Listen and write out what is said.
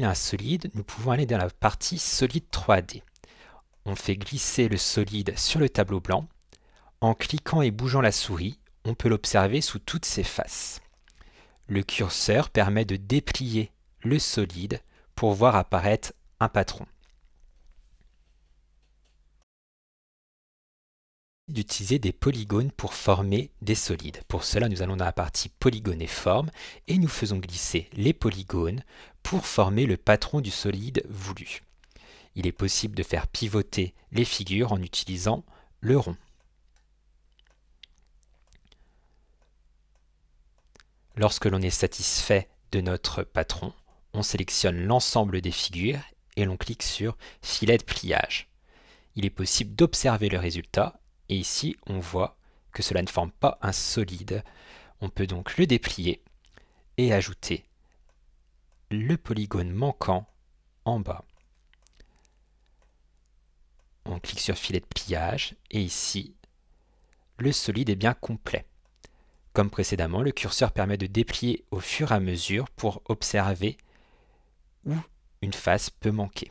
un solide, nous pouvons aller dans la partie solide 3D. On fait glisser le solide sur le tableau blanc. En cliquant et bougeant la souris, on peut l'observer sous toutes ses faces. Le curseur permet de déplier le solide pour voir apparaître un patron. d'utiliser des polygones pour former des solides. Pour cela, nous allons dans la partie polygones et forme et nous faisons glisser les polygones pour former le patron du solide voulu. Il est possible de faire pivoter les figures en utilisant le rond. Lorsque l'on est satisfait de notre patron, on sélectionne l'ensemble des figures et l'on clique sur « Filet de pliage ». Il est possible d'observer le résultat et ici, on voit que cela ne forme pas un solide. On peut donc le déplier et ajouter le polygone manquant en bas. On clique sur filet de pliage et ici, le solide est bien complet. Comme précédemment, le curseur permet de déplier au fur et à mesure pour observer où une face peut manquer.